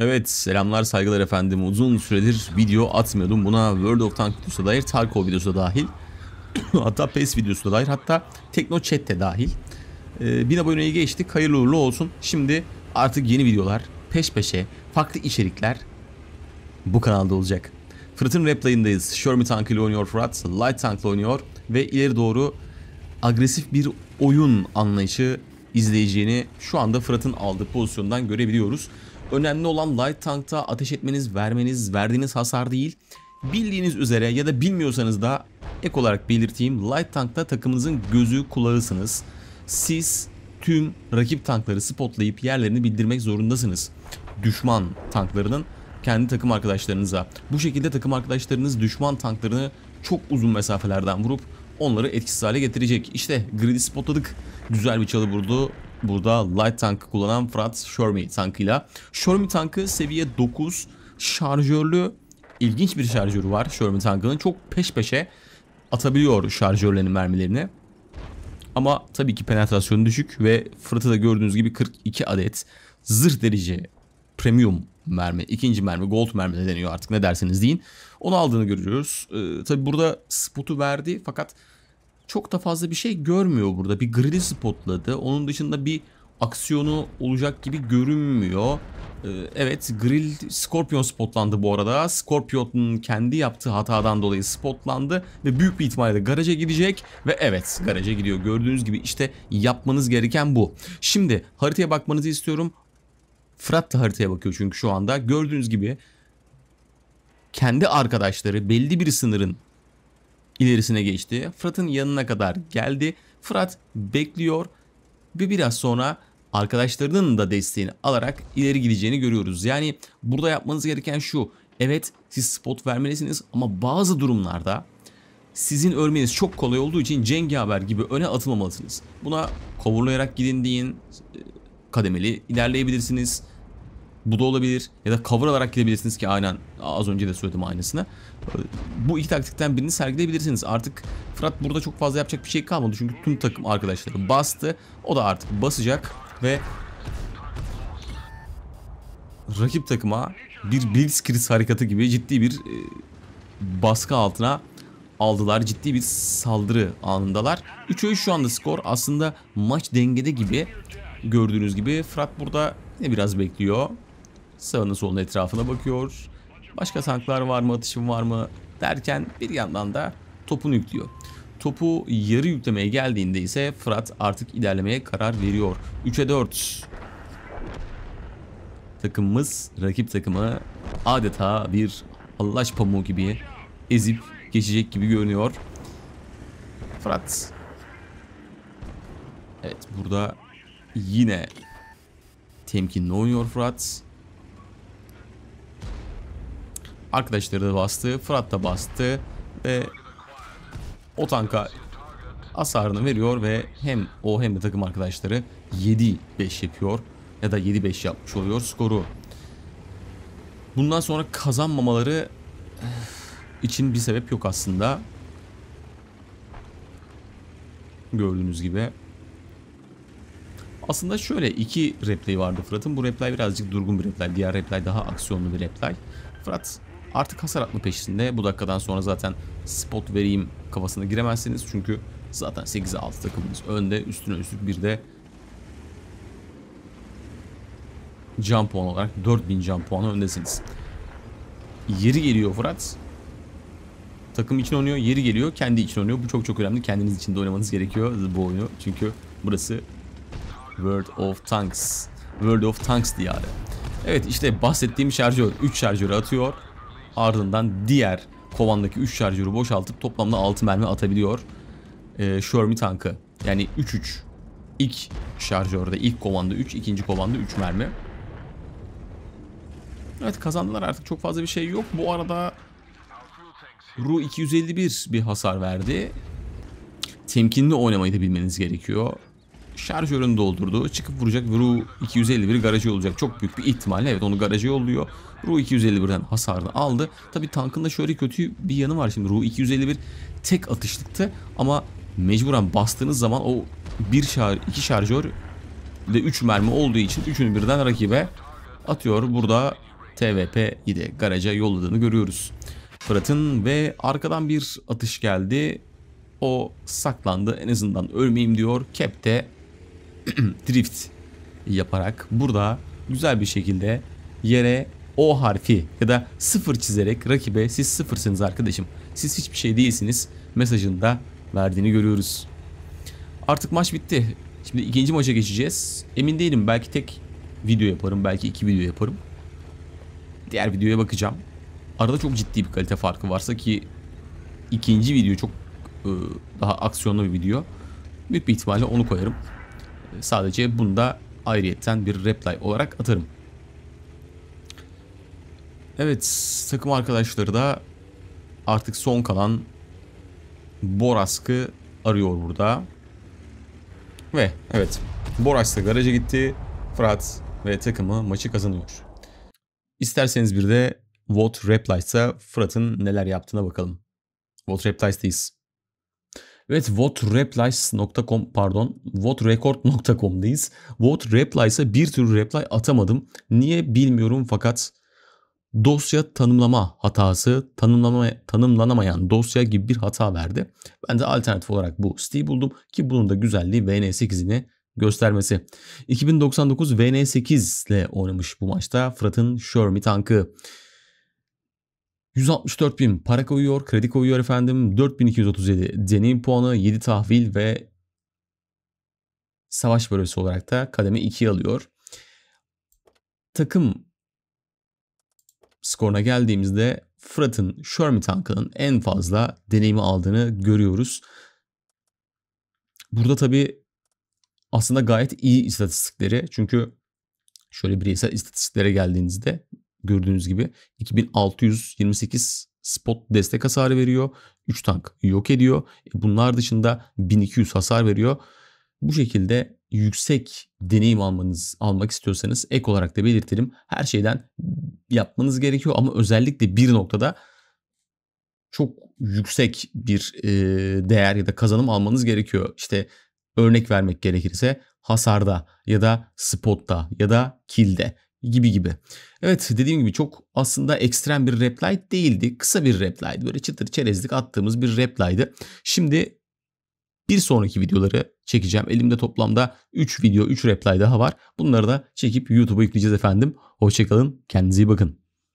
Evet selamlar saygılar efendim. Uzun süredir video atmıyordum. Buna World of Tank videosu dair, Tarkov videosu da dahil. hatta PES videosu da dair. Hatta TeknoChat de dahil. Ee, bin aboneyi geçtik. Hayırlı uğurlu olsun. Şimdi artık yeni videolar peş peşe farklı içerikler bu kanalda olacak. Fırat'ın rap layındayız. Shermie Tank ile oynuyor Fırat. Light Tank ile oynuyor. Ve ileri doğru agresif bir oyun anlayışı izleyeceğini şu anda Fırat'ın aldığı pozisyondan görebiliyoruz. Önemli olan light tankta ateş etmeniz, vermeniz, verdiğiniz hasar değil. Bildiğiniz üzere ya da bilmiyorsanız da ek olarak belirteyim. Light tankta takımınızın gözü kulağısınız. Siz tüm rakip tankları spotlayıp yerlerini bildirmek zorundasınız. Düşman tanklarının kendi takım arkadaşlarınıza. Bu şekilde takım arkadaşlarınız düşman tanklarını çok uzun mesafelerden vurup onları etkisiz hale getirecek. İşte gridi spotladık. Güzel bir çalı vurdu burada light tankı kullanan Frat Shermie tankıyla. Shermie tankı seviye 9 şarjörlü ilginç bir şarjörü var Shermie tankının. Çok peş peşe atabiliyor şarjörlerin mermilerini. Ama tabii ki penetrasyonu düşük ve Fırat'ı da gördüğünüz gibi 42 adet zırh derece premium mermi, ikinci mermi, gold mermi de deniyor artık ne derseniz deyin. Onu aldığını görüyoruz. Ee, tabii burada spotu verdi fakat çok da fazla bir şey görmüyor burada. Bir grili spotladı. Onun dışında bir aksiyonu olacak gibi görünmüyor. Ee, evet grill Scorpion spotlandı bu arada. Scorpion'un kendi yaptığı hatadan dolayı spotlandı ve büyük bir ihtimalle garaja gidecek ve evet garaja gidiyor. Gördüğünüz gibi işte yapmanız gereken bu. Şimdi haritaya bakmanızı istiyorum. Fırat da haritaya bakıyor çünkü şu anda. Gördüğünüz gibi kendi arkadaşları belli bir sınırın ilerisine geçti. Fırat'ın yanına kadar geldi. Fırat bekliyor ve biraz sonra arkadaşlarının da desteğini alarak ileri gideceğini görüyoruz. Yani burada yapmanız gereken şu. Evet siz spot vermelisiniz ama bazı durumlarda sizin örmeniz çok kolay olduğu için cengaver gibi öne atılmamalısınız. Buna kovurlayarak gidin deyin. E, kademeli ilerleyebilirsiniz. Bu da olabilir. Ya da cover alarak gidebilirsiniz ki aynen az önce de söyledim aynısını. Bu iki taktikten birini sergileyebilirsiniz. Artık Fırat burada çok fazla yapacak bir şey kalmadı. Çünkü tüm takım arkadaşları bastı. O da artık basacak ve rakip takıma bir blitzkrieg harekatı gibi ciddi bir e, baskı altına aldılar. Ciddi bir saldırı anındalar. 3'e 3 şu anda skor. Aslında maç dengede gibi. Gördüğünüz gibi Fırat burada ne biraz bekliyor. Sağına soluna etrafına bakıyor. Başka tanklar var mı, atışım var mı derken bir yandan da topunu yüklüyor. Topu yarı yüklemeye geldiğinde ise Fırat artık ilerlemeye karar veriyor. 3'e 4. Takımımız, rakip takımı adeta bir allaş pamuğu gibi ezip geçecek gibi görünüyor. Fırat. Evet burada yine temkinli oynuyor Fırat. Arkadaşları da bastı. Fırat da bastı. Ve o tanka hasarını veriyor ve hem o hem de takım arkadaşları 7-5 yapıyor. Ya da 7-5 yapmış oluyor skoru. Bundan sonra kazanmamaları eh, için bir sebep yok aslında. Gördüğünüz gibi. Aslında şöyle iki replay vardı Fırat'ın. Bu replay birazcık durgun bir replay. Diğer replay daha aksiyonlu bir replay. Fırat Artık hasar atma peşinde. Bu dakikadan sonra zaten spot vereyim kafasına giremezsiniz. Çünkü zaten 8'e 6 takımımız önde. Üstüne üstlük bir de can puan olarak 4000 can puanı öndesiniz. Yeri geliyor Fırat. Takım için oynuyor, yeri geliyor, kendi için oynuyor. Bu çok çok önemli. Kendiniz için de oynamanız gerekiyor bu oyunu. Çünkü burası World of Tanks. World of Tanks diyarı. Evet işte bahsettiğim şarjör 3 şarjörü atıyor. Ardından diğer kovandaki 3 şarjörü boşaltıp toplamda 6 mermi atabiliyor. Ee, Shermie tankı. Yani 3-3. ilk şarjörde ilk kovanda 3, ikinci kovanda 3 mermi. Evet kazandılar artık çok fazla bir şey yok. Bu arada Ru 251 bir hasar verdi. Temkinli oynamayı da bilmeniz gerekiyor şarjörünü doldurdu. Çıkıp vuracak Ru 251 garajı olacak. Çok büyük bir ihtimalle evet onu garajı yolluyor. Ru 251'den hasarını aldı. Tabi tankın da şöyle kötü bir yanı var şimdi. Ru 251 tek atışlıktı ama mecburen bastığınız zaman o bir şar iki şarjör ve 3 mermi olduğu için üçünü birden rakibe atıyor. Burada TVP'yi de garaja yolladığını görüyoruz. Fırat'ın ve arkadan bir atış geldi. O saklandı en azından ölmeyeyim diyor. Kep de drift yaparak burada güzel bir şekilde yere o harfi ya da sıfır çizerek rakibe siz sıfırsınız arkadaşım. Siz hiçbir şey değilsiniz mesajında verdiğini görüyoruz. Artık maç bitti. Şimdi ikinci maça geçeceğiz. Emin değilim belki tek video yaparım belki iki video yaparım. Diğer videoya bakacağım. Arada çok ciddi bir kalite farkı varsa ki ikinci video çok ıı, daha aksiyonlu bir video. Büyük bir ihtimalle onu koyarım. Sadece bunda ayrıyetten bir reply olarak atarım. Evet takım arkadaşları da artık son kalan Borask'ı arıyor burada. Ve evet Borask da garaja gitti. Fırat ve takımı maçı kazanıyor. İsterseniz bir de Vought Replies'a Fırat'ın neler yaptığına bakalım. Vought Replies'teyiz. Evet votereplies.com pardon voterecord.com'dayız. Votereplies'a bir türlü reply atamadım. Niye bilmiyorum fakat dosya tanımlama hatası tanımlama, tanımlanamayan dosya gibi bir hata verdi. Ben de alternatif olarak bu siteyi buldum ki bunun da güzelliği VN8'ini göstermesi. 2099 VN8 ile oynamış bu maçta Fırat'ın Şörmi tankı. 164 bin para koyuyor, kredi koyuyor efendim. 4237 deneyim puanı, 7 tahvil ve savaş bölgesi olarak da kademe 2'ye alıyor. Takım skoruna geldiğimizde Fırat'ın Sherman tankının en fazla deneyimi aldığını görüyoruz. Burada tabi aslında gayet iyi istatistikleri çünkü şöyle bireysel istatistiklere geldiğinizde gördüğünüz gibi 2628 spot destek hasarı veriyor. 3 tank yok ediyor. E, bunlar dışında 1200 hasar veriyor. Bu şekilde yüksek deneyim almanız almak istiyorsanız ek olarak da belirtelim. Her şeyden yapmanız gerekiyor ama özellikle bir noktada çok yüksek bir e, değer ya da kazanım almanız gerekiyor. İşte örnek vermek gerekirse hasarda ya da spotta ya da kilde gibi gibi. Evet dediğim gibi çok aslında ekstrem bir reply değildi. Kısa bir reply'di. Böyle çıtır çerezlik attığımız bir reply'di. Şimdi bir sonraki videoları çekeceğim. Elimde toplamda 3 video, 3 reply daha var. Bunları da çekip YouTube'a yükleyeceğiz efendim. Hoşçakalın. Kendinize iyi bakın.